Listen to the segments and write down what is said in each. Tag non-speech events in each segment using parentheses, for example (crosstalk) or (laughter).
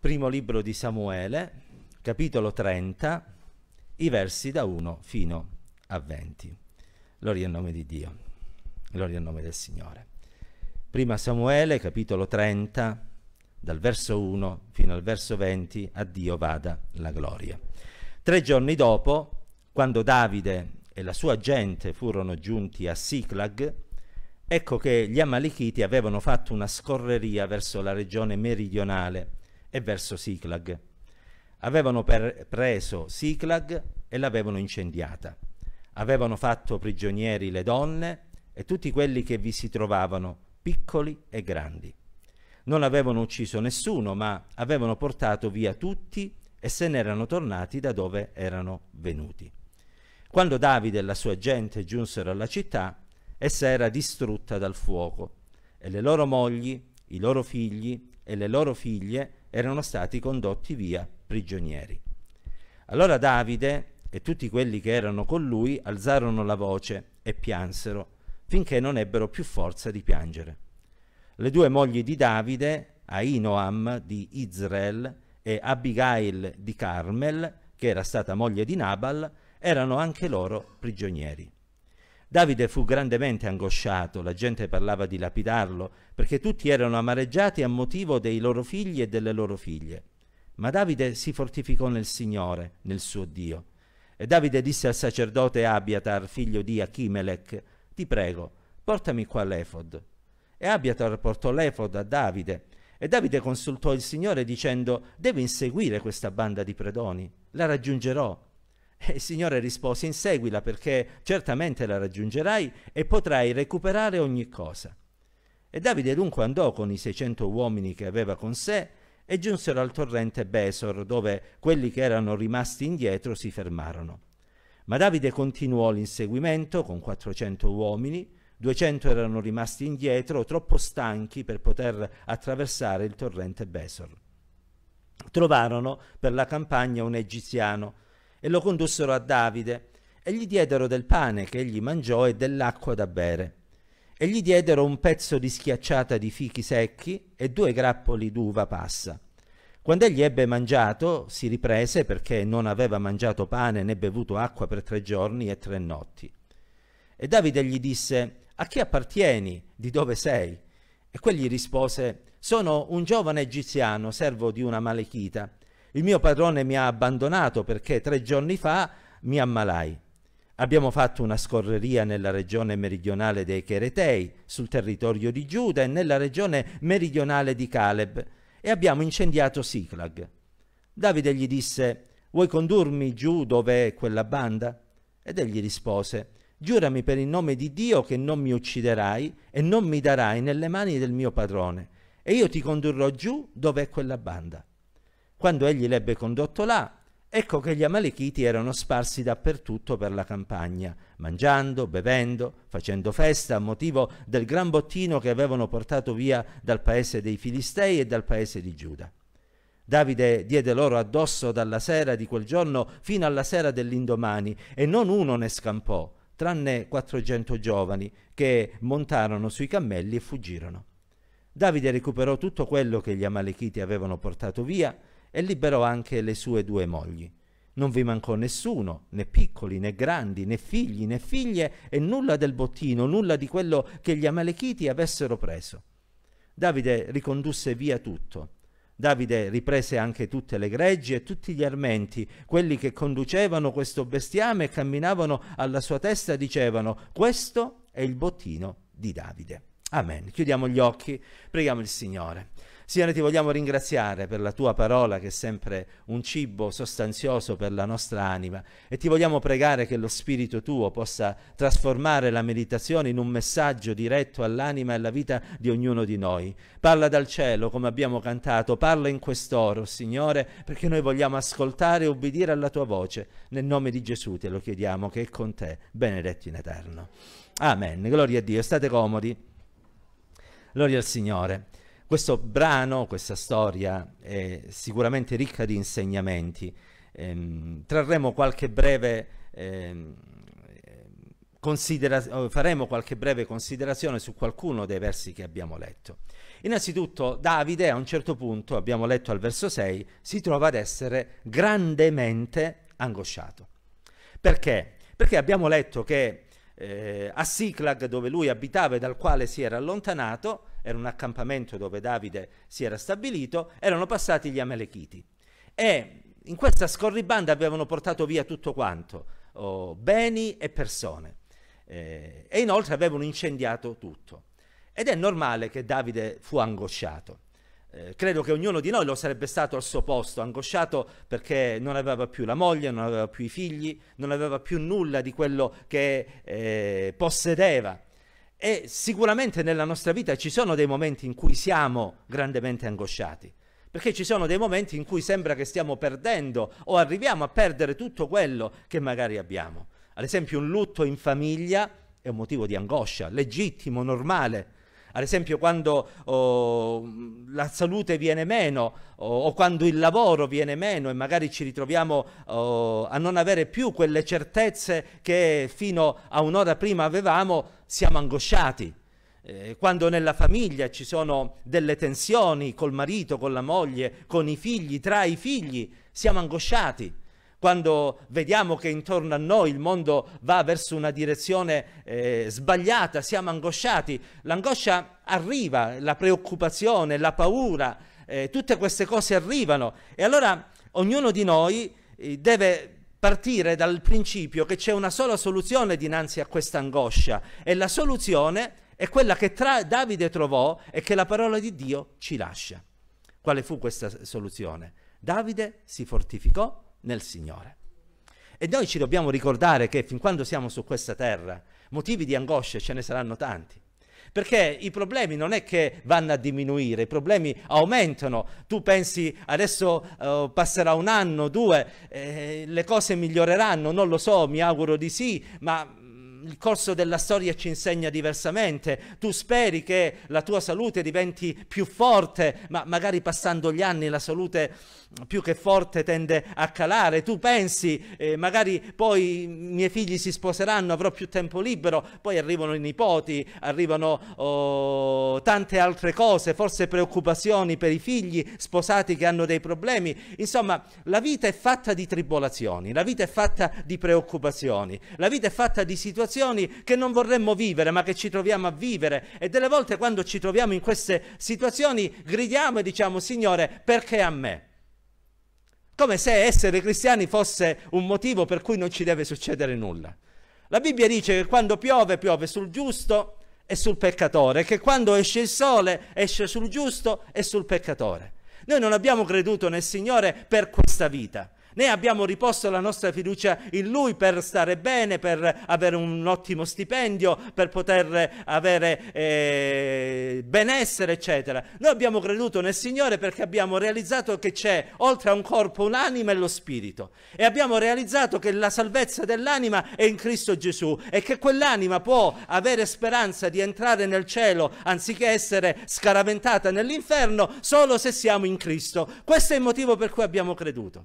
primo libro di Samuele, capitolo 30, i versi da 1 fino a 20. Gloria al nome di Dio, gloria al nome del Signore. Prima Samuele, capitolo 30, dal verso 1 fino al verso 20, a Dio vada la gloria. Tre giorni dopo, quando Davide e la sua gente furono giunti a Siclag, ecco che gli Amalichiti avevano fatto una scorreria verso la regione meridionale e verso Siclag. Avevano preso Siclag e l'avevano incendiata. Avevano fatto prigionieri le donne e tutti quelli che vi si trovavano, piccoli e grandi. Non avevano ucciso nessuno, ma avevano portato via tutti e se n'erano tornati da dove erano venuti. Quando Davide e la sua gente giunsero alla città, essa era distrutta dal fuoco, e le loro mogli, i loro figli e le loro figlie erano stati condotti via prigionieri. Allora Davide e tutti quelli che erano con lui alzarono la voce e piansero, finché non ebbero più forza di piangere. Le due mogli di Davide, Ainoam di Israel e Abigail di Carmel, che era stata moglie di Nabal, erano anche loro prigionieri. Davide fu grandemente angosciato, la gente parlava di lapidarlo, perché tutti erano amareggiati a motivo dei loro figli e delle loro figlie. Ma Davide si fortificò nel Signore, nel suo Dio. E Davide disse al sacerdote Abiatar, figlio di Achimelech, ti prego, portami qua l'efod. E Abiatar portò l'efod a Davide, e Davide consultò il Signore dicendo, devi inseguire questa banda di predoni, la raggiungerò, e eh, il Signore rispose, inseguila perché certamente la raggiungerai e potrai recuperare ogni cosa. E Davide dunque andò con i 600 uomini che aveva con sé e giunsero al torrente Besor, dove quelli che erano rimasti indietro si fermarono. Ma Davide continuò l'inseguimento con 400 uomini, 200 erano rimasti indietro, troppo stanchi per poter attraversare il torrente Besor. Trovarono per la campagna un egiziano, e lo condussero a Davide e gli diedero del pane che egli mangiò e dell'acqua da bere. E gli diedero un pezzo di schiacciata di fichi secchi e due grappoli d'uva passa. Quando egli ebbe mangiato, si riprese perché non aveva mangiato pane né bevuto acqua per tre giorni e tre notti. E Davide gli disse, A chi appartieni? Di dove sei? E quegli rispose, Sono un giovane egiziano, servo di una malechita il mio padrone mi ha abbandonato perché tre giorni fa mi ammalai. Abbiamo fatto una scorreria nella regione meridionale dei Cheretei, sul territorio di Giuda e nella regione meridionale di Caleb, e abbiamo incendiato Siclag. Davide gli disse, vuoi condurmi giù dove è quella banda? Ed egli rispose, giurami per il nome di Dio che non mi ucciderai e non mi darai nelle mani del mio padrone, e io ti condurrò giù dove è quella banda. Quando egli l'ebbe condotto là, ecco che gli Amalechiti erano sparsi dappertutto per la campagna, mangiando, bevendo, facendo festa a motivo del gran bottino che avevano portato via dal paese dei Filistei e dal paese di Giuda. Davide diede loro addosso dalla sera di quel giorno fino alla sera dell'indomani e non uno ne scampò, tranne 400 giovani che montarono sui cammelli e fuggirono. Davide recuperò tutto quello che gli Amalechiti avevano portato via e liberò anche le sue due mogli. Non vi mancò nessuno, né piccoli né grandi, né figli né figlie, e nulla del bottino, nulla di quello che gli Amalechiti avessero preso. Davide ricondusse via tutto. Davide riprese anche tutte le greggi e tutti gli armenti. Quelli che conducevano questo bestiame e camminavano alla sua testa dicevano, questo è il bottino di Davide. Amen. Chiudiamo gli occhi, preghiamo il Signore. Signore, ti vogliamo ringraziare per la tua parola che è sempre un cibo sostanzioso per la nostra anima e ti vogliamo pregare che lo Spirito tuo possa trasformare la meditazione in un messaggio diretto all'anima e alla vita di ognuno di noi. Parla dal cielo, come abbiamo cantato, parla in quest'oro, Signore, perché noi vogliamo ascoltare e ubbidire alla tua voce. Nel nome di Gesù te lo chiediamo, che è con te, benedetto in eterno. Amen. Gloria a Dio. State comodi. Gloria al Signore. Questo brano, questa storia è sicuramente ricca di insegnamenti. Ehm, trarremo qualche breve ehm, oh, faremo qualche breve considerazione su qualcuno dei versi che abbiamo letto. Innanzitutto Davide a un certo punto, abbiamo letto al verso 6, si trova ad essere grandemente angosciato. Perché? Perché abbiamo letto che eh, a Siclag, dove lui abitava e dal quale si era allontanato, era un accampamento dove Davide si era stabilito, erano passati gli Amalechiti. E in questa scorribanda avevano portato via tutto quanto, oh, beni e persone. Eh, e inoltre avevano incendiato tutto. Ed è normale che Davide fu angosciato. Eh, credo che ognuno di noi lo sarebbe stato al suo posto, angosciato perché non aveva più la moglie, non aveva più i figli, non aveva più nulla di quello che eh, possedeva. E sicuramente nella nostra vita ci sono dei momenti in cui siamo grandemente angosciati, perché ci sono dei momenti in cui sembra che stiamo perdendo o arriviamo a perdere tutto quello che magari abbiamo. Ad esempio un lutto in famiglia è un motivo di angoscia, legittimo, normale. Ad esempio quando oh, la salute viene meno oh, o quando il lavoro viene meno e magari ci ritroviamo oh, a non avere più quelle certezze che fino a un'ora prima avevamo, siamo angosciati, eh, quando nella famiglia ci sono delle tensioni col marito, con la moglie, con i figli, tra i figli, siamo angosciati. Quando vediamo che intorno a noi il mondo va verso una direzione eh, sbagliata, siamo angosciati. L'angoscia arriva, la preoccupazione, la paura, eh, tutte queste cose arrivano. E allora ognuno di noi eh, deve partire dal principio che c'è una sola soluzione dinanzi a questa angoscia e la soluzione è quella che tra Davide trovò e che la parola di Dio ci lascia. Quale fu questa soluzione? Davide si fortificò nel Signore. E noi ci dobbiamo ricordare che fin quando siamo su questa terra, motivi di angoscia ce ne saranno tanti. Perché i problemi non è che vanno a diminuire, i problemi aumentano. Tu pensi adesso uh, passerà un anno, due, eh, le cose miglioreranno, non lo so, mi auguro di sì, ma il corso della storia ci insegna diversamente. Tu speri che la tua salute diventi più forte, ma magari passando gli anni la salute più che forte tende a calare. Tu pensi, eh, magari poi i miei figli si sposeranno, avrò più tempo libero, poi arrivano i nipoti, arrivano oh, tante altre cose, forse preoccupazioni per i figli sposati che hanno dei problemi. Insomma, la vita è fatta di tribolazioni, la vita è fatta di preoccupazioni, la vita è fatta di situazioni situazioni che non vorremmo vivere ma che ci troviamo a vivere e delle volte quando ci troviamo in queste situazioni gridiamo e diciamo Signore perché a me? Come se essere cristiani fosse un motivo per cui non ci deve succedere nulla. La Bibbia dice che quando piove piove sul giusto e sul peccatore, che quando esce il sole esce sul giusto e sul peccatore. Noi non abbiamo creduto nel Signore per questa vita, né abbiamo riposto la nostra fiducia in Lui per stare bene, per avere un ottimo stipendio, per poter eh, avere eh, benessere, eccetera. Noi abbiamo creduto nel Signore perché abbiamo realizzato che c'è oltre a un corpo un'anima e lo spirito e abbiamo realizzato che la salvezza dell'anima è in Cristo Gesù e che quell'anima può avere speranza di entrare nel cielo anziché essere scaraventata nell'inferno solo se siamo in Cristo. Questo è il motivo per cui abbiamo creduto.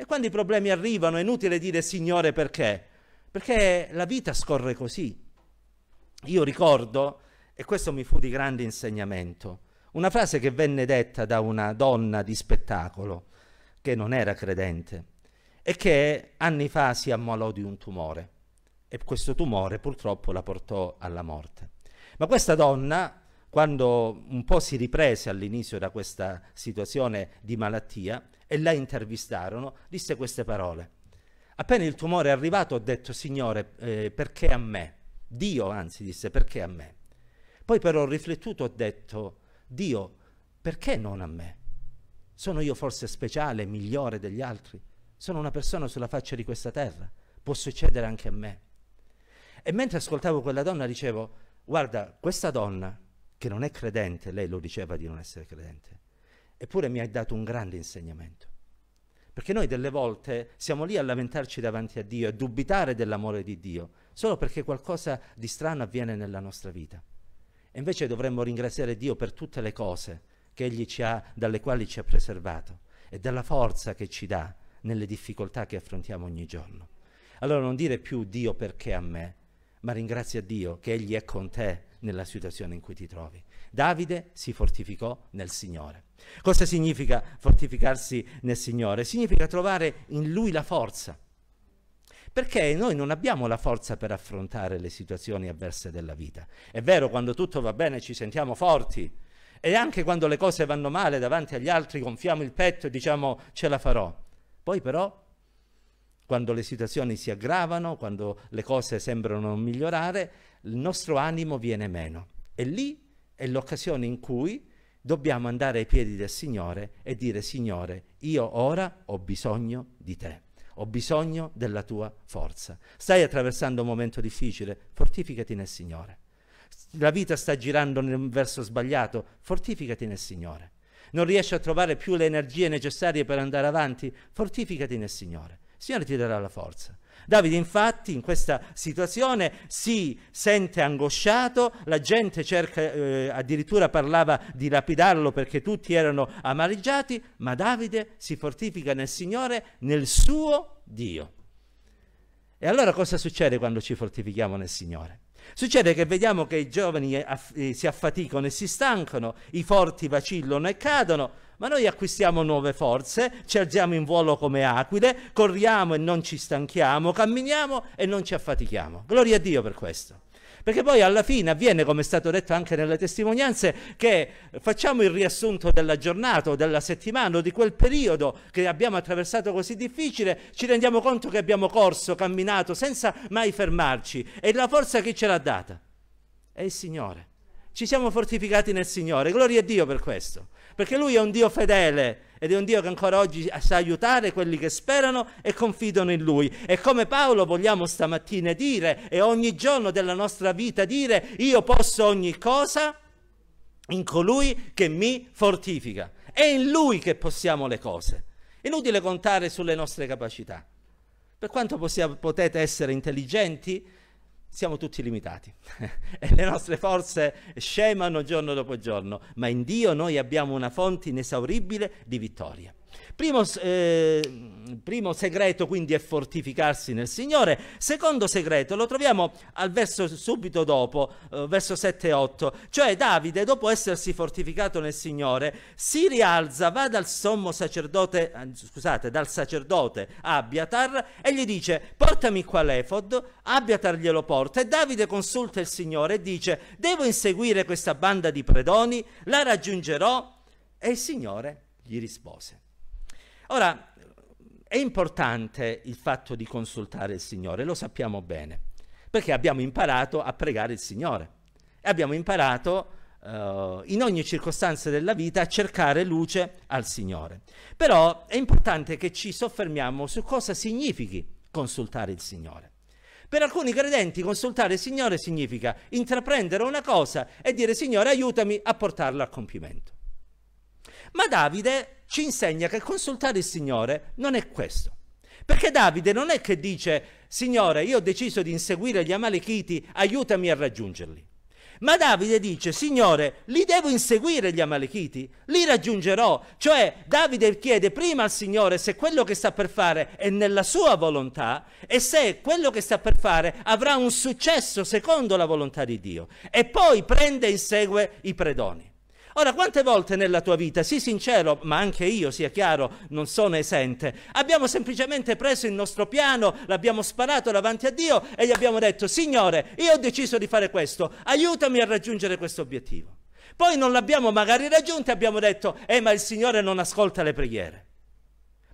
E quando i problemi arrivano è inutile dire Signore perché, perché la vita scorre così. Io ricordo, e questo mi fu di grande insegnamento, una frase che venne detta da una donna di spettacolo che non era credente e che anni fa si ammalò di un tumore e questo tumore purtroppo la portò alla morte. Ma questa donna quando un po' si riprese all'inizio da questa situazione di malattia e la intervistarono, disse queste parole. Appena il tumore è arrivato ho detto, Signore, eh, perché a me? Dio anzi disse, perché a me? Poi però ho riflettuto ho detto, Dio, perché non a me? Sono io forse speciale, migliore degli altri? Sono una persona sulla faccia di questa terra, può succedere anche a me. E mentre ascoltavo quella donna dicevo, guarda, questa donna che non è credente, lei lo diceva di non essere credente, eppure mi ha dato un grande insegnamento. Perché noi delle volte siamo lì a lamentarci davanti a Dio, e dubitare dell'amore di Dio, solo perché qualcosa di strano avviene nella nostra vita. E invece dovremmo ringraziare Dio per tutte le cose che Egli ci ha, dalle quali ci ha preservato e dalla forza che ci dà nelle difficoltà che affrontiamo ogni giorno. Allora non dire più Dio perché a me, ma ringrazia Dio che Egli è con te nella situazione in cui ti trovi. Davide si fortificò nel Signore. Cosa significa fortificarsi nel Signore? Significa trovare in Lui la forza. Perché noi non abbiamo la forza per affrontare le situazioni avverse della vita. È vero, quando tutto va bene ci sentiamo forti e anche quando le cose vanno male davanti agli altri gonfiamo il petto e diciamo ce la farò. Poi però quando le situazioni si aggravano, quando le cose sembrano migliorare, il nostro animo viene meno. E lì è l'occasione in cui dobbiamo andare ai piedi del Signore e dire Signore, io ora ho bisogno di te, ho bisogno della tua forza. Stai attraversando un momento difficile, fortificati nel Signore. La vita sta girando nel verso sbagliato, fortificati nel Signore. Non riesci a trovare più le energie necessarie per andare avanti, fortificati nel Signore il Signore ti darà la forza. Davide infatti in questa situazione si sente angosciato, la gente cerca, eh, addirittura parlava di lapidarlo perché tutti erano amareggiati, ma Davide si fortifica nel Signore, nel suo Dio. E allora cosa succede quando ci fortifichiamo nel Signore? Succede che vediamo che i giovani eh, aff eh, si affaticano e si stancano, i forti vacillano e cadono, ma noi acquistiamo nuove forze, ci alziamo in volo come aquile, corriamo e non ci stanchiamo, camminiamo e non ci affatichiamo. Gloria a Dio per questo. Perché poi alla fine avviene, come è stato detto anche nelle testimonianze, che facciamo il riassunto della giornata o della settimana o di quel periodo che abbiamo attraversato così difficile, ci rendiamo conto che abbiamo corso, camminato senza mai fermarci e la forza che ce l'ha data è il Signore. Ci siamo fortificati nel Signore, gloria a Dio per questo, perché Lui è un Dio fedele ed è un Dio che ancora oggi sa aiutare quelli che sperano e confidano in Lui. E come Paolo vogliamo stamattina dire e ogni giorno della nostra vita dire io posso ogni cosa in colui che mi fortifica. È in Lui che possiamo le cose. Inutile contare sulle nostre capacità. Per quanto possiamo, potete essere intelligenti, siamo tutti limitati (laughs) e le nostre forze scemano giorno dopo giorno, ma in Dio noi abbiamo una fonte inesauribile di vittoria. Primo, eh, primo segreto quindi è fortificarsi nel Signore. Secondo segreto lo troviamo al verso subito dopo, eh, verso 7 e 8. Cioè Davide, dopo essersi fortificato nel Signore, si rialza, va dal sommo sacerdote, eh, scusate, dal sacerdote Abiatar e gli dice portami qua l'efod, Abiatar glielo porta e Davide consulta il Signore e dice devo inseguire questa banda di predoni, la raggiungerò e il Signore gli rispose. Ora, è importante il fatto di consultare il Signore, lo sappiamo bene, perché abbiamo imparato a pregare il Signore e abbiamo imparato Uh, in ogni circostanza della vita a cercare luce al Signore. Però è importante che ci soffermiamo su cosa significhi consultare il Signore. Per alcuni credenti consultare il Signore significa intraprendere una cosa e dire Signore aiutami a portarla a compimento. Ma Davide ci insegna che consultare il Signore non è questo. Perché Davide non è che dice, Signore, io ho deciso di inseguire gli Amalechiti, aiutami a raggiungerli. Ma Davide dice, Signore, li devo inseguire gli Amalechiti, li raggiungerò. Cioè Davide chiede prima al Signore se quello che sta per fare è nella sua volontà e se quello che sta per fare avrà un successo secondo la volontà di Dio. E poi prende e insegue i predoni. Ora, quante volte nella tua vita, sii sincero, ma anche io, sia chiaro, non sono esente, abbiamo semplicemente preso il nostro piano, l'abbiamo sparato davanti a Dio e gli abbiamo detto, Signore, io ho deciso di fare questo, aiutami a raggiungere questo obiettivo. Poi non l'abbiamo magari raggiunto e abbiamo detto, eh ma il Signore non ascolta le preghiere.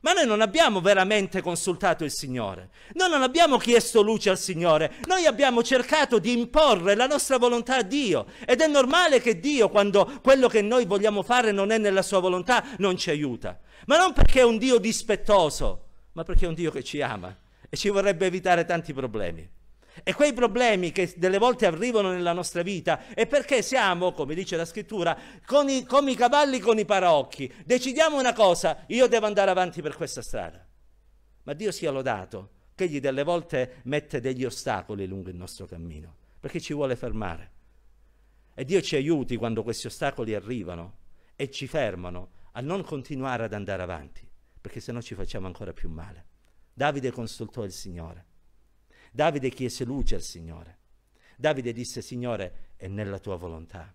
Ma noi non abbiamo veramente consultato il Signore, noi non abbiamo chiesto luce al Signore, noi abbiamo cercato di imporre la nostra volontà a Dio ed è normale che Dio, quando quello che noi vogliamo fare non è nella sua volontà, non ci aiuta. Ma non perché è un Dio dispettoso, ma perché è un Dio che ci ama e ci vorrebbe evitare tanti problemi. E quei problemi che delle volte arrivano nella nostra vita è perché siamo, come dice la scrittura, con i, come i cavalli con i paraocchi. Decidiamo una cosa, io devo andare avanti per questa strada. Ma Dio sia lodato, che egli delle volte mette degli ostacoli lungo il nostro cammino, perché ci vuole fermare. E Dio ci aiuti quando questi ostacoli arrivano e ci fermano a non continuare ad andare avanti, perché sennò ci facciamo ancora più male. Davide consultò il Signore. Davide chiese luce al Signore. Davide disse, Signore, è nella tua volontà.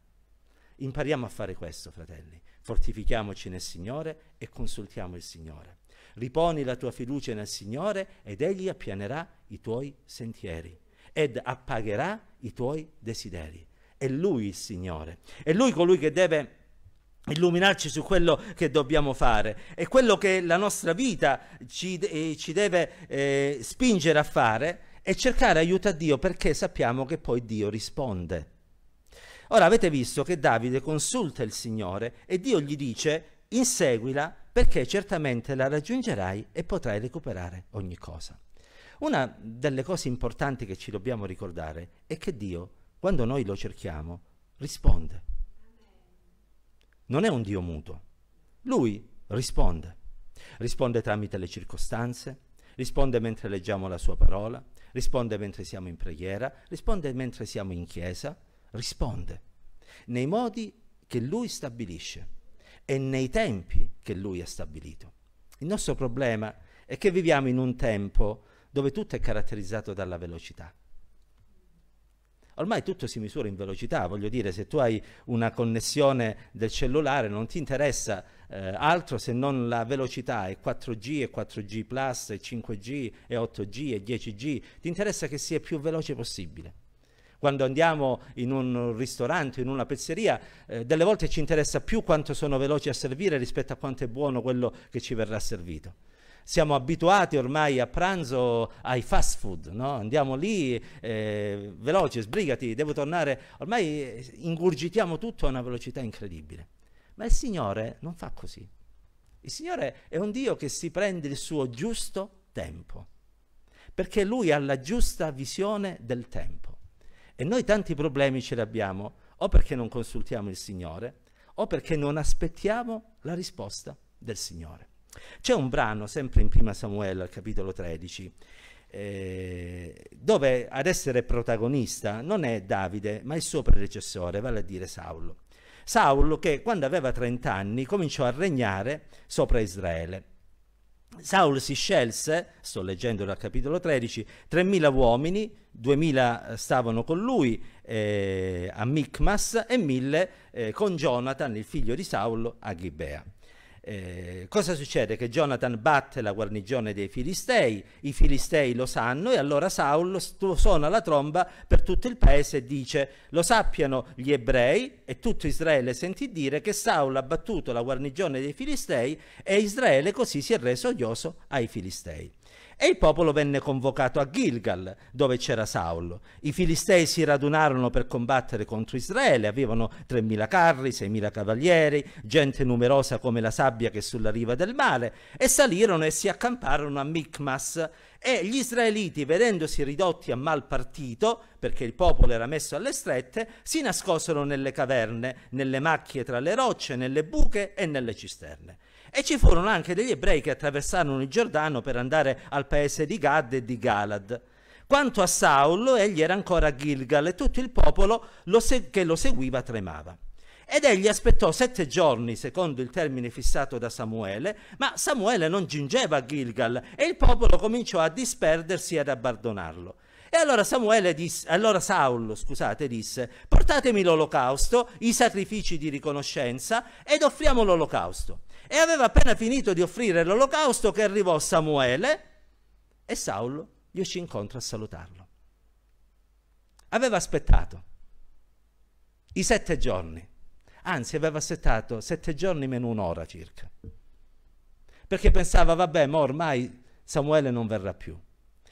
Impariamo a fare questo, fratelli. Fortifichiamoci nel Signore e consultiamo il Signore. Riponi la tua fiducia nel Signore ed Egli appianerà i tuoi sentieri ed appagherà i tuoi desideri. È Lui il Signore, è Lui colui che deve illuminarci su quello che dobbiamo fare e quello che la nostra vita ci, eh, ci deve eh, spingere a fare e cercare aiuto a Dio perché sappiamo che poi Dio risponde. Ora avete visto che Davide consulta il Signore e Dio gli dice inseguila perché certamente la raggiungerai e potrai recuperare ogni cosa. Una delle cose importanti che ci dobbiamo ricordare è che Dio, quando noi lo cerchiamo, risponde. Non è un Dio muto. Lui risponde. Risponde tramite le circostanze, risponde mentre leggiamo la sua parola, risponde mentre siamo in preghiera, risponde mentre siamo in chiesa, risponde nei modi che lui stabilisce e nei tempi che lui ha stabilito. Il nostro problema è che viviamo in un tempo dove tutto è caratterizzato dalla velocità. Ormai tutto si misura in velocità, voglio dire, se tu hai una connessione del cellulare non ti interessa eh, altro se non la velocità è 4G è 4G Plus e 5G è 8G è 10G, ti interessa che sia più veloce possibile. Quando andiamo in un ristorante, in una pizzeria, eh, delle volte ci interessa più quanto sono veloci a servire rispetto a quanto è buono quello che ci verrà servito siamo abituati ormai a pranzo ai fast food, no? andiamo lì, eh, veloce, sbrigati, devo tornare, ormai eh, ingurgitiamo tutto a una velocità incredibile. Ma il Signore non fa così. Il Signore è un Dio che si prende il suo giusto tempo, perché Lui ha la giusta visione del tempo. E noi tanti problemi ce li abbiamo o perché non consultiamo il Signore o perché non aspettiamo la risposta del Signore. C'è un brano, sempre in Prima Samuele, al capitolo 13, eh, dove ad essere protagonista non è Davide, ma il suo predecessore, vale a dire Saulo. Saulo che quando aveva 30 anni cominciò a regnare sopra Israele. Saul si scelse, sto leggendo dal capitolo 13, 3.000 uomini, 2.000 stavano con lui eh, a Micmas e 1.000 eh, con Jonathan, il figlio di Saul, a Gibea. Eh, cosa succede? Che Jonathan batte la guarnigione dei Filistei, i Filistei lo sanno e allora Saul suona la tromba per tutto il paese e dice lo sappiano gli ebrei e tutto Israele sentì dire che Saul ha battuto la guarnigione dei Filistei e Israele così si è reso odioso ai Filistei. E il popolo venne convocato a Gilgal, dove c'era Saul. I filistei si radunarono per combattere contro Israele, avevano 3.000 carri, 6.000 cavalieri, gente numerosa come la sabbia che è sulla riva del mare, e salirono e si accamparono a Micmas. E gli israeliti, vedendosi ridotti a mal partito, perché il popolo era messo alle strette, si nascosero nelle caverne, nelle macchie tra le rocce, nelle buche e nelle cisterne. E ci furono anche degli ebrei che attraversarono il Giordano per andare al paese di Gad e di Galad. Quanto a Saulo, egli era ancora a Gilgal e tutto il popolo lo se- che lo seguiva tremava. Ed egli aspettò sette giorni, secondo il termine fissato da Samuele, ma Samuele non giungeva a Gilgal e il popolo cominciò a disperdersi e ad abbandonarlo. E allora, disse, allora Saulo, scusate, disse, portatemi l'olocausto, i sacrifici di riconoscenza ed offriamo l'olocausto e aveva appena finito di offrire l'olocausto che arrivò Samuele e Saulo gli uscì incontro a salutarlo. Aveva aspettato i sette giorni, anzi aveva aspettato sette giorni meno un'ora circa, perché pensava, vabbè, ma ormai Samuele non verrà più.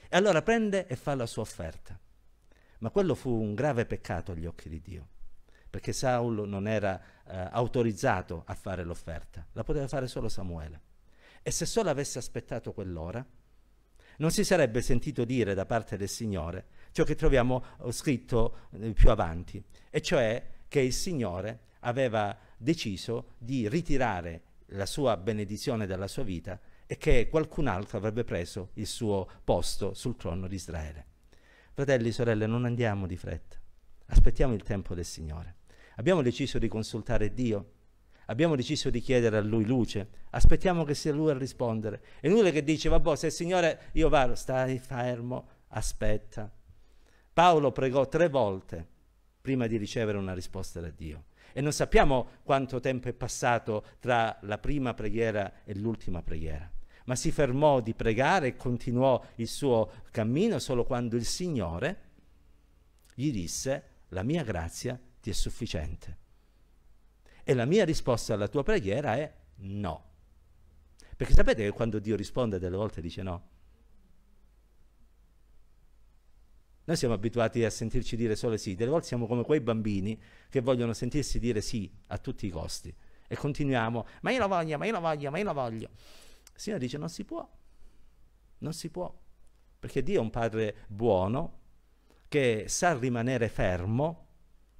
E allora prende e fa la sua offerta. Ma quello fu un grave peccato agli occhi di Dio perché Saul non era eh, autorizzato a fare l'offerta, la poteva fare solo Samuele. E se solo avesse aspettato quell'ora, non si sarebbe sentito dire da parte del Signore ciò che troviamo eh, scritto eh, più avanti, e cioè che il Signore aveva deciso di ritirare la sua benedizione dalla sua vita e che qualcun altro avrebbe preso il suo posto sul trono di Israele. Fratelli, sorelle, non andiamo di fretta, aspettiamo il tempo del Signore. Abbiamo deciso di consultare Dio, abbiamo deciso di chiedere a Lui luce, aspettiamo che sia Lui a rispondere. E inutile che dice, vabbè, se il Signore, io vado, stai fermo, aspetta. Paolo pregò tre volte prima di ricevere una risposta da Dio. E non sappiamo quanto tempo è passato tra la prima preghiera e l'ultima preghiera, ma si fermò di pregare e continuò il suo cammino solo quando il Signore gli disse, la mia grazia ti è sufficiente? E la mia risposta alla tua preghiera è no. Perché sapete che quando Dio risponde delle volte dice no? Noi siamo abituati a sentirci dire solo sì, delle volte siamo come quei bambini che vogliono sentirsi dire sì a tutti i costi e continuiamo, ma io la voglio, ma io la voglio, ma io la voglio. Il Signore dice non si può, non si può, perché Dio è un padre buono che sa rimanere fermo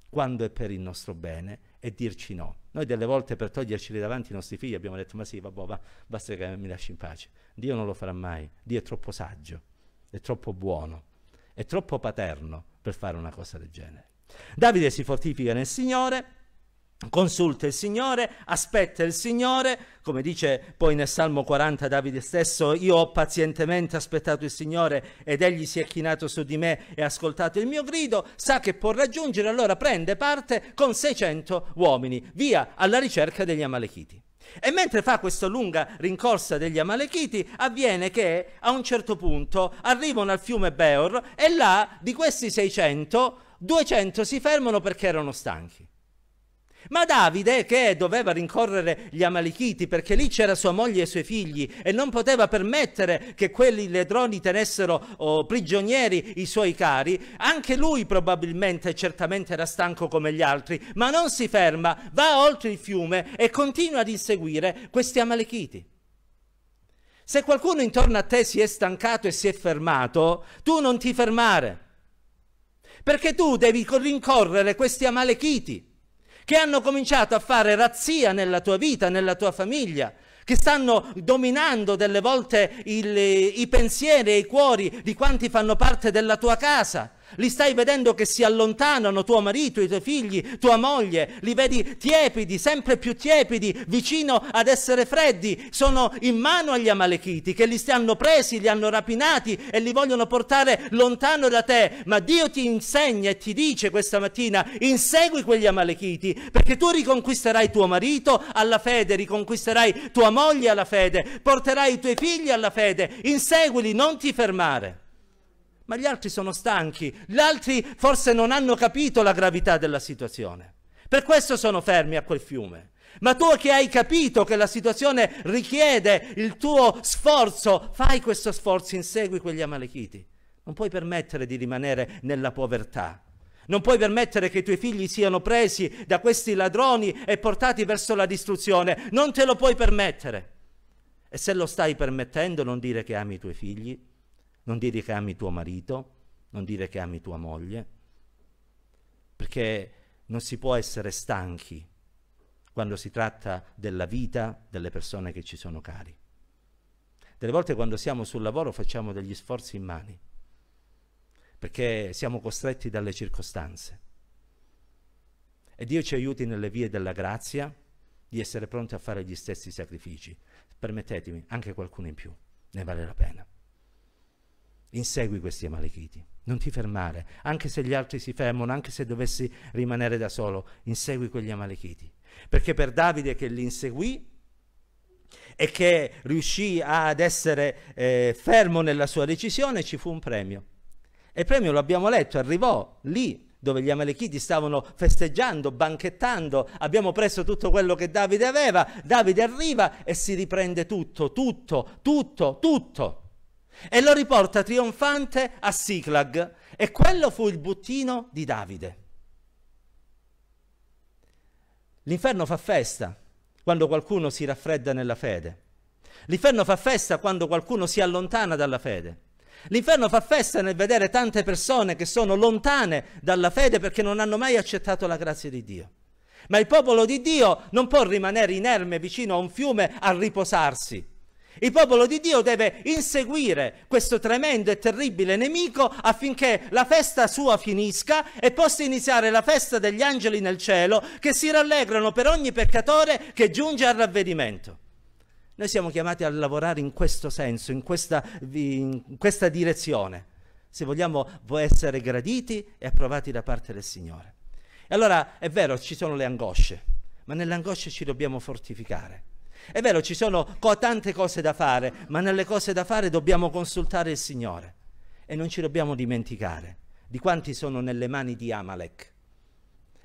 quando è per il nostro bene e dirci no. Noi delle volte per toglierceli davanti i nostri figli abbiamo detto ma sì, vabbè, va, basta che mi lasci in pace. Dio non lo farà mai, Dio è troppo saggio, è troppo buono, è troppo paterno per fare una cosa del genere. Davide si fortifica nel Signore Consulta il Signore, aspetta il Signore, come dice poi nel Salmo 40 Davide stesso, io ho pazientemente aspettato il Signore ed egli si è chinato su di me e ha ascoltato il mio grido, sa che può raggiungere, allora prende parte con 600 uomini, via alla ricerca degli Amalechiti. E mentre fa questa lunga rincorsa degli Amalechiti, avviene che a un certo punto arrivano al fiume Beor e là di questi 600, 200 si fermano perché erano stanchi. Ma Davide, che doveva rincorrere gli Amalichiti perché lì c'era sua moglie e i suoi figli e non poteva permettere che quelli ledroni tenessero oh, prigionieri i suoi cari, anche lui probabilmente e certamente era stanco come gli altri, ma non si ferma, va oltre il fiume e continua ad inseguire questi Amalichiti. Se qualcuno intorno a te si è stancato e si è fermato, tu non ti fermare, perché tu devi rincorrere questi Amalechiti che hanno cominciato a fare razzia nella tua vita, nella tua famiglia, che stanno dominando delle volte il, i pensieri e i cuori di quanti fanno parte della tua casa. Li stai vedendo che si allontanano tuo marito, i tuoi figli, tua moglie, li vedi tiepidi, sempre più tiepidi, vicino ad essere freddi, sono in mano agli amalechiti che li stanno presi, li hanno rapinati e li vogliono portare lontano da te. Ma Dio ti insegna e ti dice questa mattina, insegui quegli amalechiti perché tu riconquisterai tuo marito alla fede, riconquisterai tua moglie alla fede, porterai i tuoi figli alla fede, inseguili, non ti fermare ma gli altri sono stanchi, gli altri forse non hanno capito la gravità della situazione. Per questo sono fermi a quel fiume. Ma tu che hai capito che la situazione richiede il tuo sforzo, fai questo sforzo, insegui quegli amalechiti. Non puoi permettere di rimanere nella povertà. Non puoi permettere che i tuoi figli siano presi da questi ladroni e portati verso la distruzione. Non te lo puoi permettere. E se lo stai permettendo, non dire che ami i tuoi figli, non dire che ami tuo marito, non dire che ami tua moglie, perché non si può essere stanchi quando si tratta della vita delle persone che ci sono cari. Delle volte quando siamo sul lavoro facciamo degli sforzi in mani, perché siamo costretti dalle circostanze. E Dio ci aiuti nelle vie della grazia di essere pronti a fare gli stessi sacrifici. Permettetemi, anche qualcuno in più, ne vale la pena. Insegui questi amalechiti, non ti fermare, anche se gli altri si fermano, anche se dovessi rimanere da solo, insegui quegli amalechiti. Perché per Davide che li inseguì e che riuscì ad essere eh, fermo nella sua decisione ci fu un premio. E il premio lo abbiamo letto, arrivò lì dove gli Amalechiti stavano festeggiando, banchettando, abbiamo preso tutto quello che Davide aveva, Davide arriva e si riprende tutto, tutto, tutto, tutto e lo riporta trionfante a Siclag e quello fu il bottino di Davide. L'inferno fa festa quando qualcuno si raffredda nella fede. L'inferno fa festa quando qualcuno si allontana dalla fede. L'inferno fa festa nel vedere tante persone che sono lontane dalla fede perché non hanno mai accettato la grazia di Dio. Ma il popolo di Dio non può rimanere inerme vicino a un fiume a riposarsi il popolo di Dio deve inseguire questo tremendo e terribile nemico affinché la festa sua finisca e possa iniziare la festa degli angeli nel cielo che si rallegrano per ogni peccatore che giunge al ravvedimento. Noi siamo chiamati a lavorare in questo senso, in questa, in questa direzione se vogliamo essere graditi e approvati da parte del Signore. E allora è vero, ci sono le angosce, ma nelle angosce ci dobbiamo fortificare. È vero, ci sono co- tante cose da fare, ma nelle cose da fare dobbiamo consultare il Signore e non ci dobbiamo dimenticare di quanti sono nelle mani di Amalek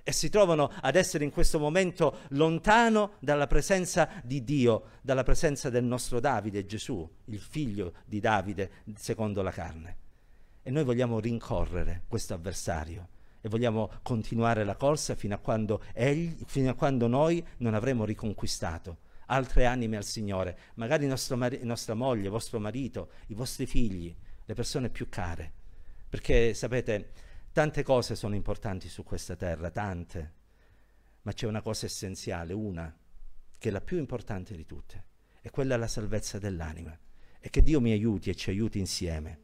e si trovano ad essere in questo momento lontano dalla presenza di Dio, dalla presenza del nostro Davide, Gesù, il figlio di Davide secondo la carne. E noi vogliamo rincorrere questo avversario e vogliamo continuare la corsa fino a quando, egli, fino a quando noi non avremo riconquistato altre anime al Signore, magari mari- nostra moglie, vostro marito, i vostri figli, le persone più care. Perché sapete, tante cose sono importanti su questa terra, tante, ma c'è una cosa essenziale, una, che è la più importante di tutte, e quella è la salvezza dell'anima. E che Dio mi aiuti e ci aiuti insieme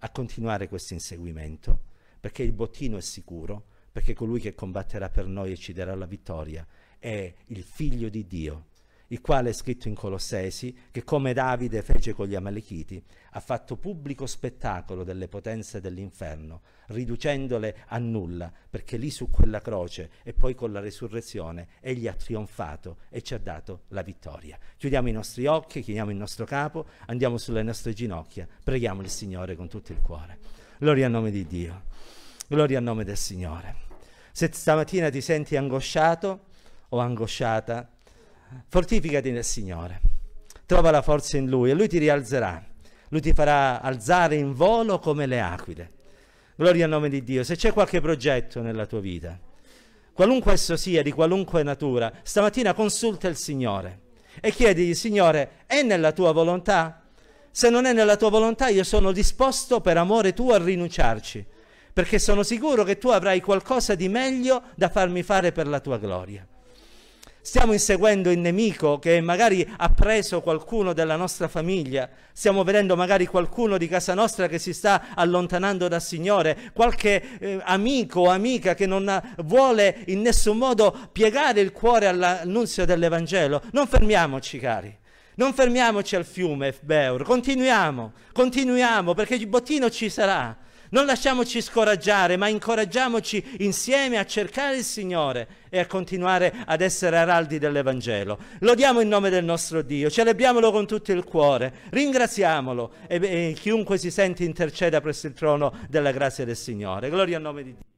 a continuare questo inseguimento, perché il bottino è sicuro, perché colui che combatterà per noi e ci darà la vittoria è il figlio di Dio, il quale è scritto in Colossesi che come Davide fece con gli Amalechiti, ha fatto pubblico spettacolo delle potenze dell'inferno, riducendole a nulla, perché lì su quella croce e poi con la resurrezione egli ha trionfato e ci ha dato la vittoria. Chiudiamo i nostri occhi, chiudiamo il nostro capo, andiamo sulle nostre ginocchia, preghiamo il Signore con tutto il cuore. Gloria a nome di Dio, gloria a nome del Signore. Se stamattina ti senti angosciato o angosciata, fortificati nel Signore, trova la forza in Lui e Lui ti rialzerà, Lui ti farà alzare in volo come le aquile. Gloria al nome di Dio. Se c'è qualche progetto nella tua vita, qualunque esso sia, di qualunque natura, stamattina consulta il Signore e chiedigli, Signore, è nella tua volontà? Se non è nella tua volontà, io sono disposto per amore tuo a rinunciarci, perché sono sicuro che tu avrai qualcosa di meglio da farmi fare per la tua gloria. Stiamo inseguendo il nemico che magari ha preso qualcuno della nostra famiglia, stiamo vedendo magari qualcuno di casa nostra che si sta allontanando dal Signore, qualche eh, amico o amica che non ha, vuole in nessun modo piegare il cuore all'annunzio dell'Evangelo. Non fermiamoci, cari. Non fermiamoci al fiume Beur, continuiamo, continuiamo perché il bottino ci sarà. Non lasciamoci scoraggiare, ma incoraggiamoci insieme a cercare il Signore e a continuare ad essere araldi dell'Evangelo. Lodiamo il nome del nostro Dio, celebriamolo con tutto il cuore, ringraziamolo e, e chiunque si sente interceda presso il trono della grazia del Signore. Gloria al nome di Dio.